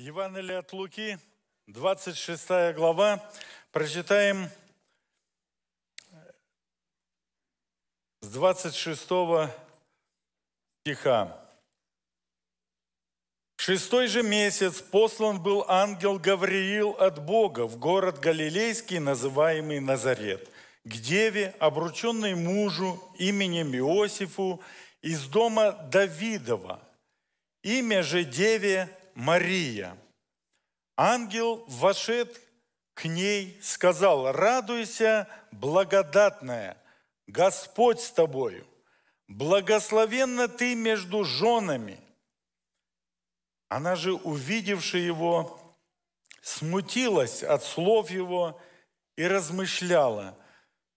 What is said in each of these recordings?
Евангелие от Луки, 26 глава. Прочитаем с 26 стиха. В шестой же месяц послан был ангел Гавриил от Бога в город Галилейский, называемый Назарет, к деве, обрученной мужу именем Иосифу из дома Давидова. Имя же деве Мария. Ангел, вошед к ней, сказал, «Радуйся, благодатная, Господь с тобою, благословенна ты между женами». Она же, увидевши его, смутилась от слов его и размышляла,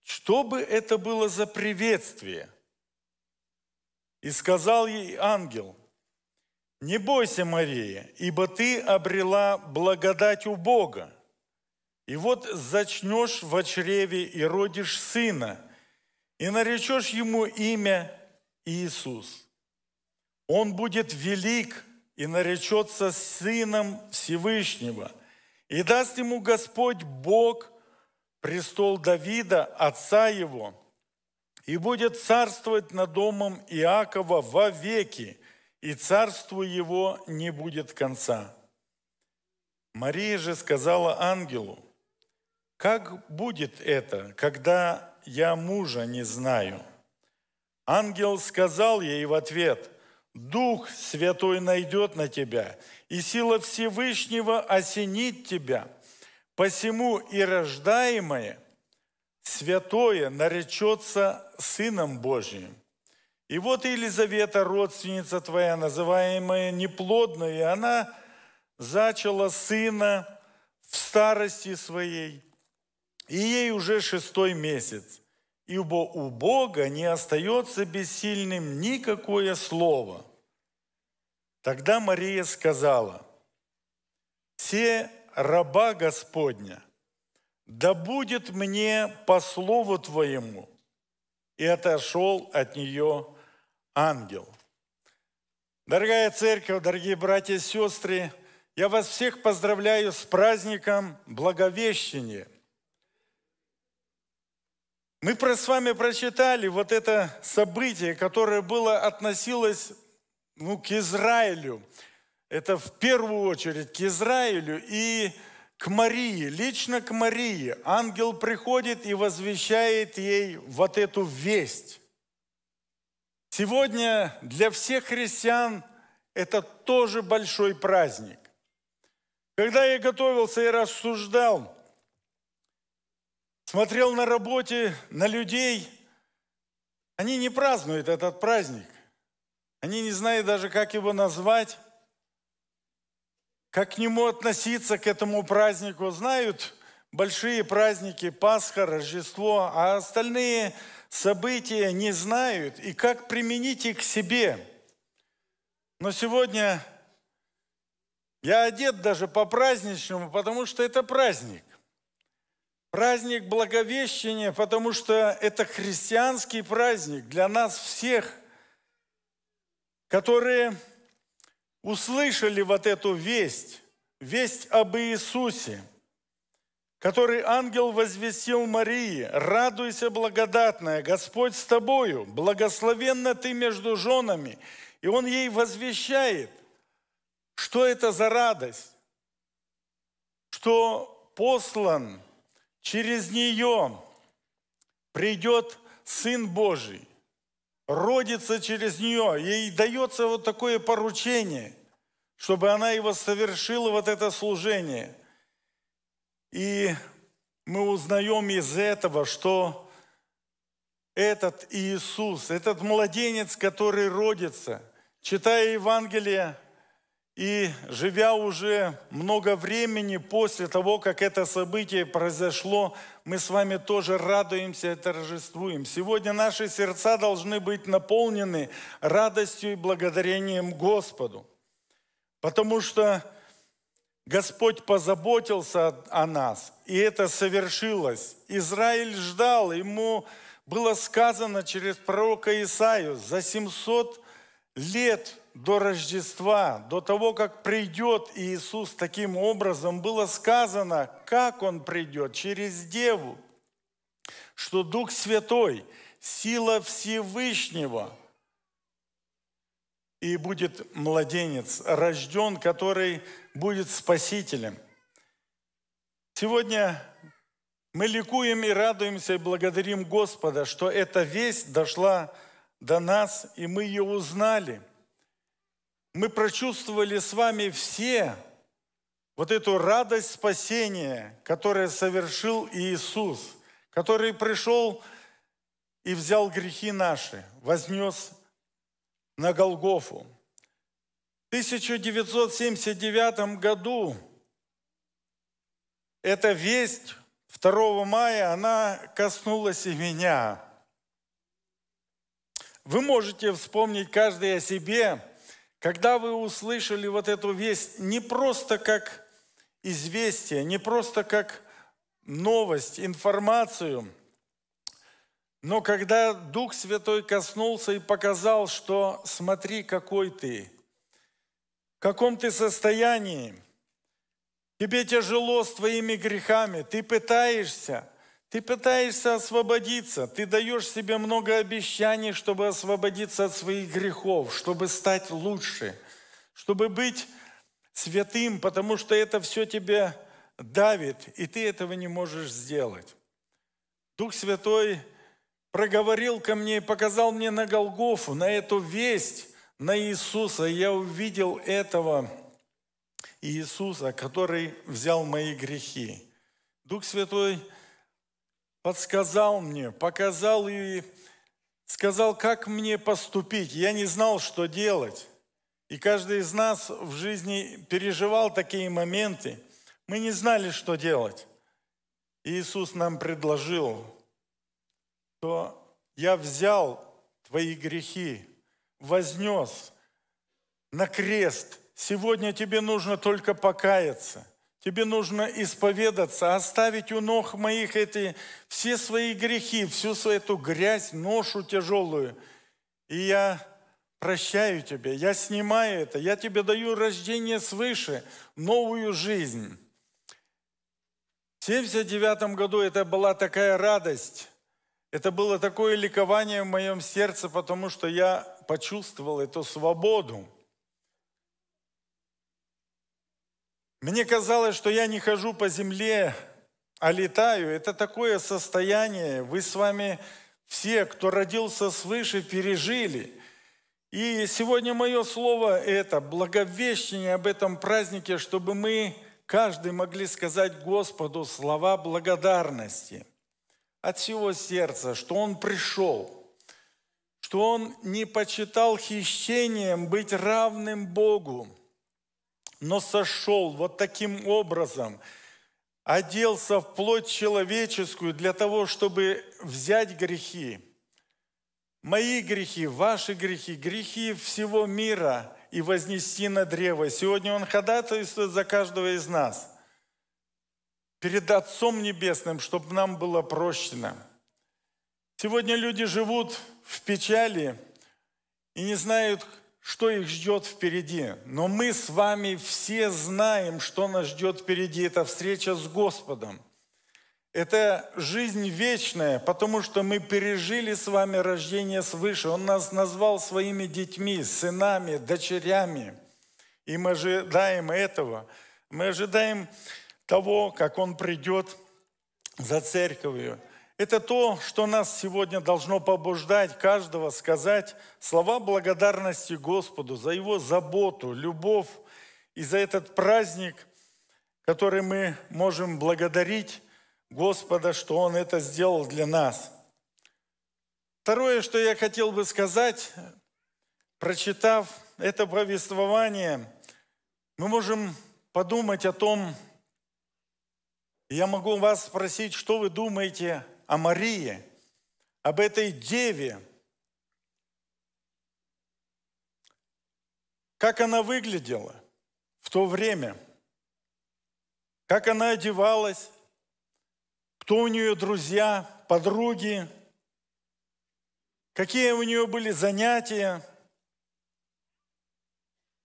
что бы это было за приветствие. И сказал ей ангел – не бойся, Мария, ибо ты обрела благодать у Бога. И вот зачнешь в чреве и родишь сына, и наречешь ему имя Иисус. Он будет велик и наречется сыном Всевышнего, и даст ему Господь Бог престол Давида, отца его, и будет царствовать над домом Иакова во веки – и царству его не будет конца. Мария же сказала ангелу, «Как будет это, когда я мужа не знаю?» Ангел сказал ей в ответ, «Дух Святой найдет на тебя, и сила Всевышнего осенит тебя. Посему и рождаемое святое наречется Сыном Божьим». И вот Елизавета, родственница твоя, называемая неплодной, она зачала сына в старости своей, и ей уже шестой месяц, ибо у Бога не остается бессильным никакое слово. Тогда Мария сказала, «Се раба Господня, да будет мне по слову Твоему!» И отошел от нее ангел. Дорогая церковь, дорогие братья и сестры, я вас всех поздравляю с праздником Благовещения. Мы с вами прочитали вот это событие, которое было относилось ну, к Израилю. Это в первую очередь к Израилю и к Марии, лично к Марии. Ангел приходит и возвещает ей вот эту весть. Сегодня для всех христиан это тоже большой праздник. Когда я готовился и рассуждал, смотрел на работе, на людей, они не празднуют этот праздник. Они не знают даже, как его назвать, как к нему относиться, к этому празднику. Знают большие праздники, Пасха, Рождество, а остальные – события не знают и как применить их к себе. Но сегодня я одет даже по-праздничному, потому что это праздник. Праздник Благовещения, потому что это христианский праздник для нас всех, которые услышали вот эту весть, весть об Иисусе – который ангел возвестил Марии, «Радуйся, благодатная, Господь с тобою, благословенна ты между женами». И он ей возвещает, что это за радость, что послан через нее придет Сын Божий, родится через нее. Ей дается вот такое поручение, чтобы она его совершила, вот это служение – и мы узнаем из этого, что этот Иисус, этот младенец, который родится, читая Евангелие и живя уже много времени после того, как это событие произошло, мы с вами тоже радуемся и торжествуем. Сегодня наши сердца должны быть наполнены радостью и благодарением Господу, потому что Господь позаботился о нас, и это совершилось. Израиль ждал, ему было сказано через пророка Исаию за 700 лет до Рождества, до того, как придет Иисус таким образом, было сказано, как Он придет, через Деву, что Дух Святой, сила Всевышнего, и будет младенец рожден, который будет спасителем. Сегодня мы ликуем и радуемся и благодарим Господа, что эта весть дошла до нас, и мы ее узнали. Мы прочувствовали с вами все вот эту радость спасения, которое совершил Иисус, который пришел и взял грехи наши, вознес на Голгофу. 1979 году эта весть 2 мая, она коснулась и меня. Вы можете вспомнить каждый о себе, когда вы услышали вот эту весть не просто как известие, не просто как новость, информацию, но когда Дух Святой коснулся и показал, что смотри, какой ты – каком ты состоянии, тебе тяжело с твоими грехами, ты пытаешься, ты пытаешься освободиться, ты даешь себе много обещаний, чтобы освободиться от своих грехов, чтобы стать лучше, чтобы быть святым, потому что это все тебе давит, и ты этого не можешь сделать. Дух Святой проговорил ко мне и показал мне на Голгофу, на эту весть, на Иисуса, я увидел этого Иисуса, который взял мои грехи. Дух Святой подсказал мне, показал и сказал, как мне поступить. Я не знал, что делать. И каждый из нас в жизни переживал такие моменты. Мы не знали, что делать. Иисус нам предложил, то я взял твои грехи, вознес на крест. Сегодня тебе нужно только покаяться. Тебе нужно исповедаться, оставить у ног моих эти все свои грехи, всю свою эту грязь, ношу тяжелую. И я прощаю тебя, я снимаю это, я тебе даю рождение свыше, новую жизнь. В 79 году это была такая радость, это было такое ликование в моем сердце, потому что я почувствовал эту свободу. Мне казалось, что я не хожу по земле, а летаю. Это такое состояние. Вы с вами все, кто родился свыше, пережили. И сегодня мое слово это благовещение об этом празднике, чтобы мы каждый могли сказать Господу слова благодарности от всего сердца, что Он пришел – что он не почитал хищением быть равным Богу, но сошел вот таким образом, оделся в плоть человеческую для того, чтобы взять грехи, мои грехи, ваши грехи, грехи всего мира и вознести на древо. Сегодня Он ходатайствует за каждого из нас перед Отцом Небесным, чтобы нам было прощено – Сегодня люди живут в печали и не знают, что их ждет впереди. Но мы с вами все знаем, что нас ждет впереди. Это встреча с Господом. Это жизнь вечная, потому что мы пережили с вами рождение свыше. Он нас назвал своими детьми, сынами, дочерями. И мы ожидаем этого. Мы ожидаем того, как Он придет за церковью. Это то, что нас сегодня должно побуждать каждого сказать слова благодарности Господу за Его заботу, любовь и за этот праздник, который мы можем благодарить Господа, что Он это сделал для нас. Второе, что я хотел бы сказать, прочитав это повествование, мы можем подумать о том, я могу вас спросить, что вы думаете о Марии, об этой деве. Как она выглядела в то время, как она одевалась, кто у нее друзья, подруги, какие у нее были занятия,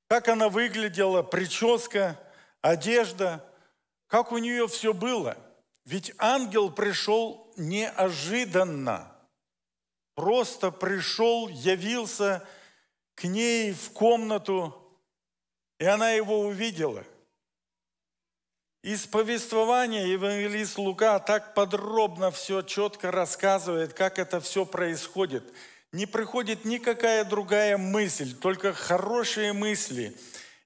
как она выглядела, прическа, одежда, как у нее все было – ведь ангел пришел неожиданно, просто пришел, явился к ней в комнату, и она его увидела. Из повествования евангелист Лука так подробно все четко рассказывает, как это все происходит. Не приходит никакая другая мысль, только хорошие мысли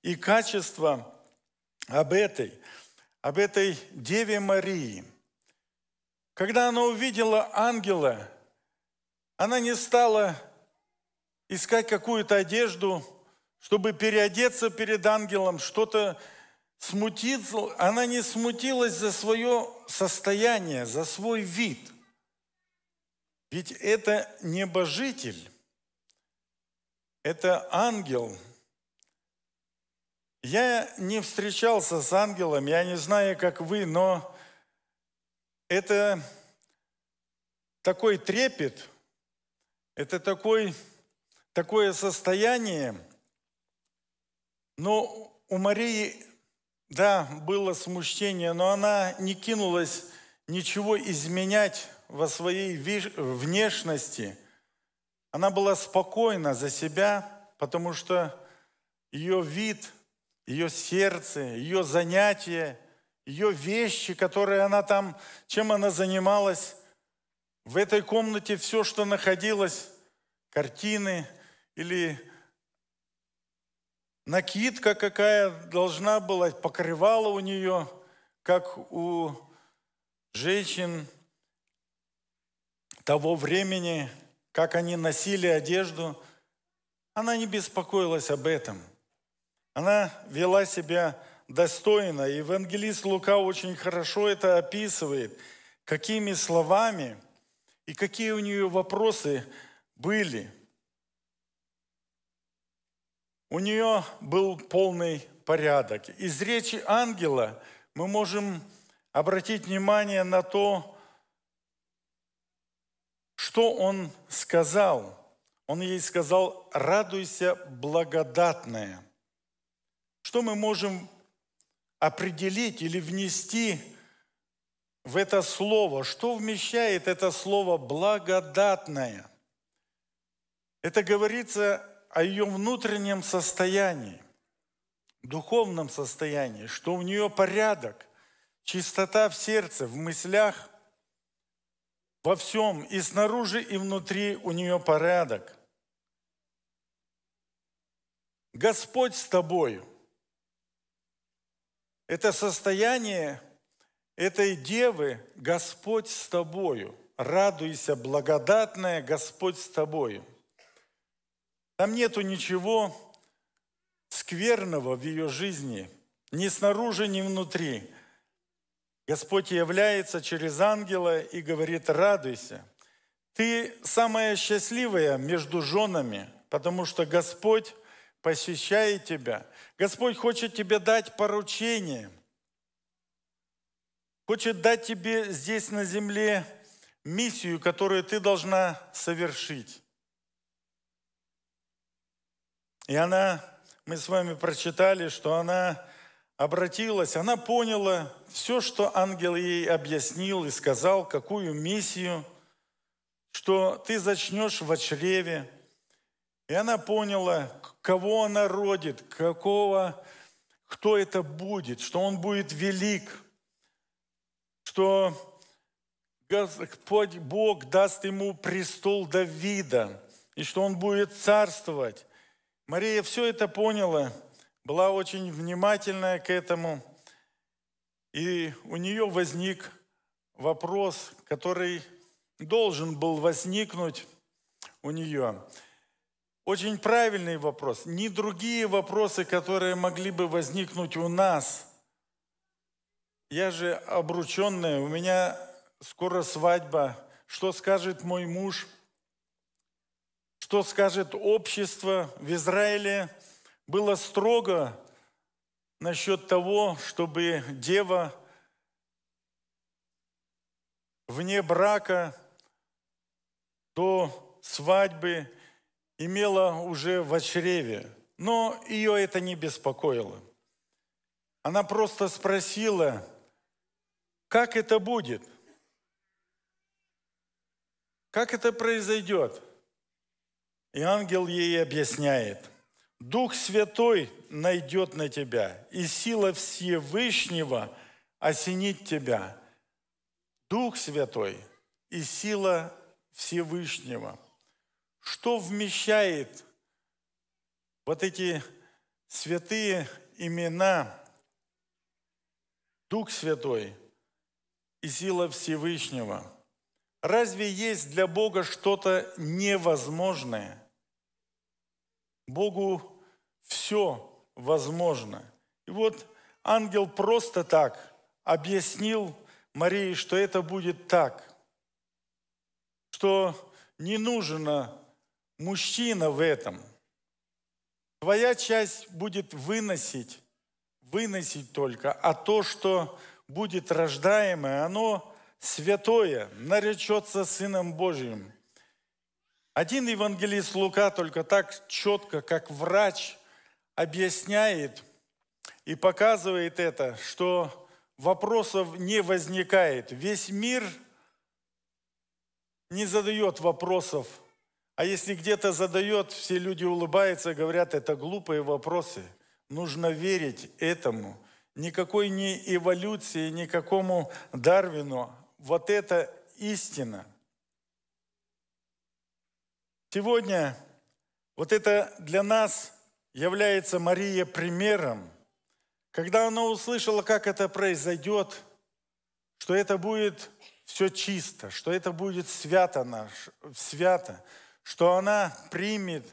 и качества об этой, об этой Деве Марии – когда она увидела ангела, она не стала искать какую-то одежду, чтобы переодеться перед ангелом, что-то смутиться. Она не смутилась за свое состояние, за свой вид. Ведь это небожитель, это ангел. Я не встречался с ангелом, я не знаю, как вы, но это такой трепет, это такой, такое состояние. Но у Марии, да, было смущение, но она не кинулась ничего изменять во своей внешности. Она была спокойна за себя, потому что ее вид, ее сердце, ее занятие – ее вещи, которые она там, чем она занималась. В этой комнате все, что находилось, картины или накидка какая должна была, покрывала у нее, как у женщин того времени, как они носили одежду. Она не беспокоилась об этом. Она вела себя достойно. И евангелист Лука очень хорошо это описывает, какими словами и какие у нее вопросы были. У нее был полный порядок. Из речи ангела мы можем обратить внимание на то, что он сказал. Он ей сказал, радуйся благодатная. Что мы можем определить или внести в это слово, что вмещает это слово благодатное. Это говорится о ее внутреннем состоянии, духовном состоянии, что у нее порядок, чистота в сердце, в мыслях, во всем, и снаружи, и внутри у нее порядок. Господь с тобою. Это состояние этой девы «Господь с тобою». Радуйся, благодатная Господь с тобою. Там нету ничего скверного в ее жизни, ни снаружи, ни внутри. Господь является через ангела и говорит «Радуйся». Ты самая счастливая между женами, потому что Господь посещает тебя. Господь хочет тебе дать поручение, хочет дать тебе здесь на земле миссию, которую ты должна совершить. И она, мы с вами прочитали, что она обратилась, она поняла все, что ангел ей объяснил и сказал, какую миссию, что ты зачнешь в чреве, и она поняла, кого она родит, какого, кто это будет, что он будет велик, что Господь Бог даст ему престол Давида, и что он будет царствовать. Мария все это поняла, была очень внимательная к этому, и у нее возник вопрос, который должен был возникнуть у нее. Очень правильный вопрос. Не другие вопросы, которые могли бы возникнуть у нас. Я же обрученная, у меня скоро свадьба. Что скажет мой муж? Что скажет общество? В Израиле было строго насчет того, чтобы дева вне брака до свадьбы – имела уже в чреве, но ее это не беспокоило. Она просто спросила, как это будет? Как это произойдет? И ангел ей объясняет. Дух Святой найдет на тебя, и сила Всевышнего осенит тебя. Дух Святой и сила Всевышнего – что вмещает вот эти святые имена, Дух Святой и сила Всевышнего? Разве есть для Бога что-то невозможное? Богу все возможно. И вот ангел просто так объяснил Марии, что это будет так, что не нужно мужчина в этом. Твоя часть будет выносить, выносить только, а то, что будет рождаемое, оно святое, наречется Сыном Божьим. Один евангелист Лука только так четко, как врач, объясняет и показывает это, что вопросов не возникает. Весь мир не задает вопросов – а если где-то задает, все люди улыбаются, говорят, это глупые вопросы. Нужно верить этому. Никакой не эволюции, никакому Дарвину. Вот это истина. Сегодня вот это для нас является Мария примером. Когда она услышала, как это произойдет, что это будет все чисто, что это будет свято, наш, свято, что она примет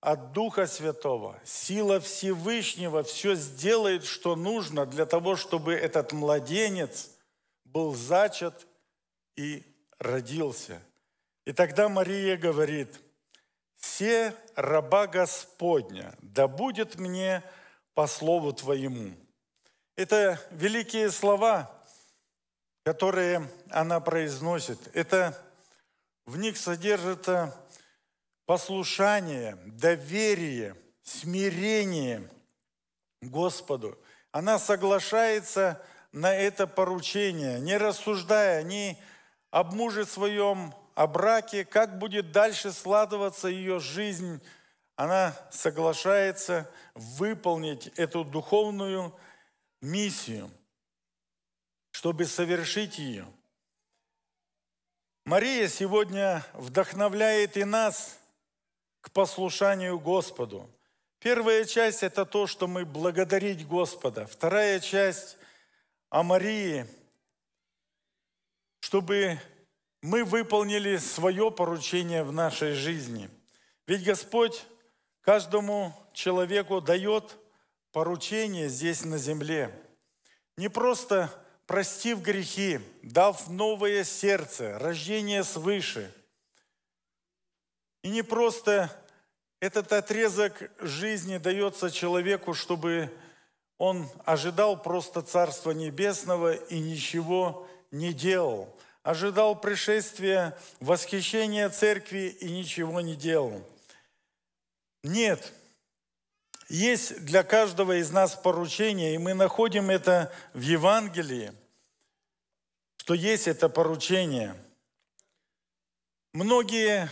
от Духа Святого, сила Всевышнего все сделает, что нужно для того, чтобы этот младенец был зачат и родился. И тогда Мария говорит, «Се раба Господня, да будет мне по слову Твоему». Это великие слова, которые она произносит. Это в них содержится послушание, доверие, смирение Господу. Она соглашается на это поручение, не рассуждая ни об муже своем, о браке, как будет дальше складываться ее жизнь. Она соглашается выполнить эту духовную миссию, чтобы совершить ее. Мария сегодня вдохновляет и нас – к послушанию Господу. Первая часть – это то, что мы благодарить Господа. Вторая часть о Марии, чтобы мы выполнили свое поручение в нашей жизни. Ведь Господь каждому человеку дает поручение здесь на земле. Не просто простив грехи, дав новое сердце, рождение свыше – и не просто этот отрезок жизни дается человеку, чтобы он ожидал просто Царства Небесного и ничего не делал. Ожидал пришествия, восхищения церкви и ничего не делал. Нет, есть для каждого из нас поручение, и мы находим это в Евангелии, что есть это поручение. Многие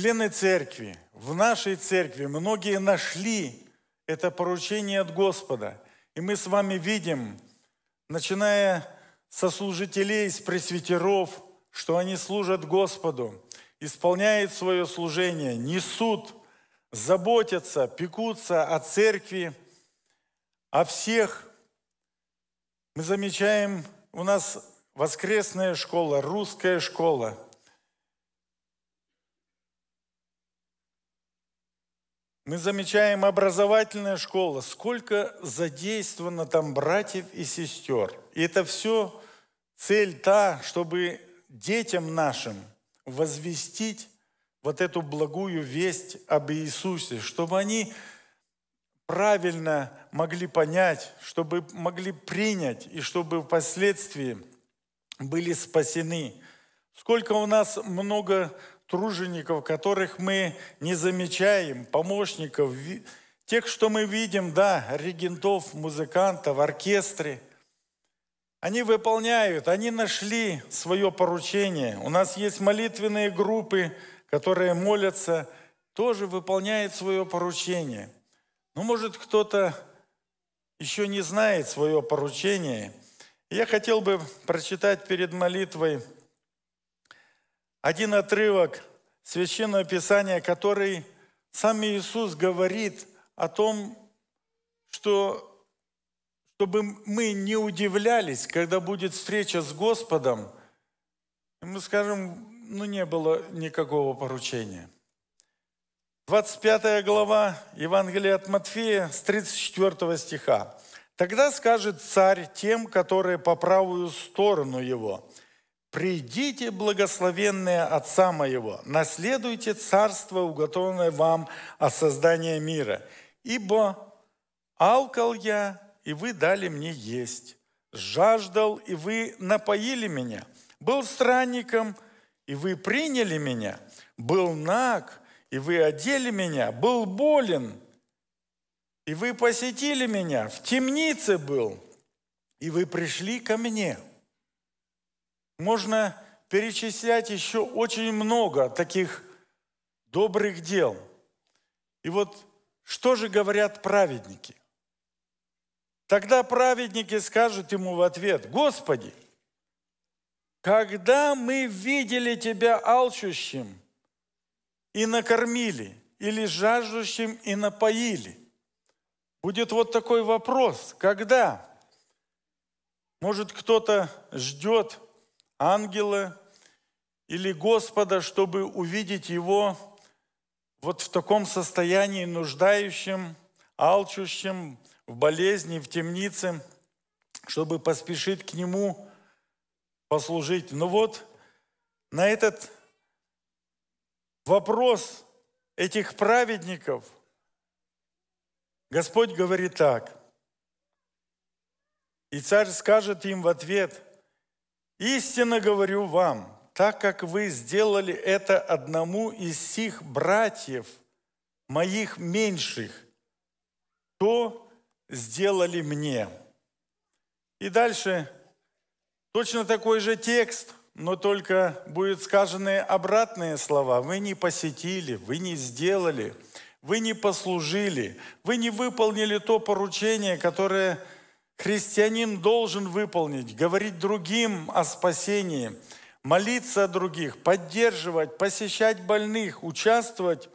члены церкви, в нашей церкви многие нашли это поручение от Господа. И мы с вами видим, начиная со служителей, с пресвитеров, что они служат Господу, исполняют свое служение, несут, заботятся, пекутся о церкви, о всех. Мы замечаем, у нас воскресная школа, русская школа – Мы замечаем образовательная школа, сколько задействовано там братьев и сестер. И это все цель та, чтобы детям нашим возвестить вот эту благую весть об Иисусе, чтобы они правильно могли понять, чтобы могли принять и чтобы впоследствии были спасены. Сколько у нас много тружеников, которых мы не замечаем, помощников, тех, что мы видим, да, регентов, музыкантов, оркестре. Они выполняют, они нашли свое поручение. У нас есть молитвенные группы, которые молятся, тоже выполняют свое поручение. Но ну, может, кто-то еще не знает свое поручение. Я хотел бы прочитать перед молитвой – один отрывок Священного Писания, который сам Иисус говорит о том, что чтобы мы не удивлялись, когда будет встреча с Господом, мы скажем, ну не было никакого поручения. 25 глава Евангелия от Матфея с 34 стиха. «Тогда скажет царь тем, которые по правую сторону его – «Придите, благословенные Отца Моего, наследуйте царство, уготованное вам от создания мира, ибо алкал я, и вы дали мне есть, жаждал, и вы напоили меня, был странником, и вы приняли меня, был наг, и вы одели меня, был болен, и вы посетили меня, в темнице был, и вы пришли ко мне». Можно перечислять еще очень много таких добрых дел. И вот что же говорят праведники? Тогда праведники скажут ему в ответ, «Господи, когда мы видели Тебя алчущим и накормили, или жаждущим и напоили?» Будет вот такой вопрос, когда? Может, кто-то ждет ангела или Господа, чтобы увидеть Его вот в таком состоянии нуждающим, алчущим, в болезни, в темнице, чтобы поспешить к Нему послужить. Но ну вот на этот вопрос этих праведников Господь говорит так. И царь скажет им в ответ – Истинно говорю вам, так как вы сделали это одному из сих братьев моих меньших, то сделали мне. И дальше точно такой же текст, но только будут сказаны обратные слова. Вы не посетили, вы не сделали, вы не послужили, вы не выполнили то поручение, которое – Христианин должен выполнить, говорить другим о спасении, молиться о других, поддерживать, посещать больных, участвовать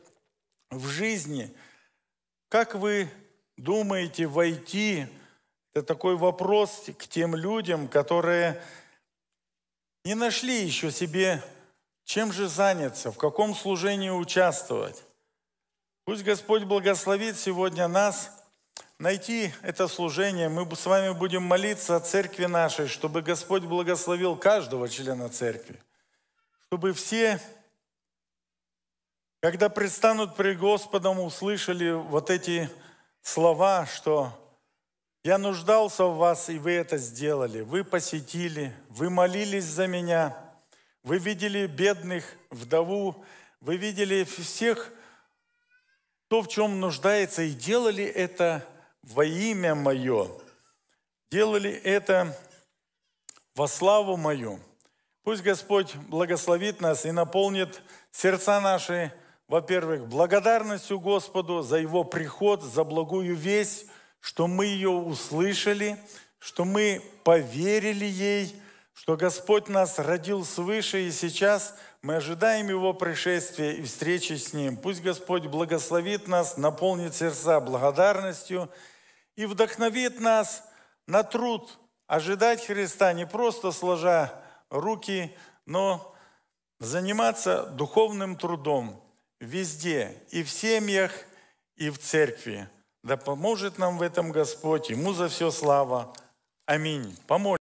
в жизни. Как вы думаете войти, это такой вопрос к тем людям, которые не нашли еще себе, чем же заняться, в каком служении участвовать. Пусть Господь благословит сегодня нас – найти это служение. Мы с вами будем молиться о церкви нашей, чтобы Господь благословил каждого члена церкви, чтобы все, когда предстанут при Господом, услышали вот эти слова, что «Я нуждался в вас, и вы это сделали, вы посетили, вы молились за меня, вы видели бедных, вдову, вы видели всех, то, в чем нуждается, и делали это – во имя мое, делали это во славу мою. Пусть Господь благословит нас и наполнит сердца наши, во-первых, благодарностью Господу за Его приход, за благую весть, что мы ее услышали, что мы поверили ей, что Господь нас родил свыше, и сейчас мы ожидаем Его пришествия и встречи с Ним. Пусть Господь благословит нас, наполнит сердца благодарностью – и вдохновит нас на труд ожидать Христа, не просто сложа руки, но заниматься духовным трудом везде, и в семьях, и в церкви. Да поможет нам в этом Господь, Ему за все слава. Аминь. Помоль.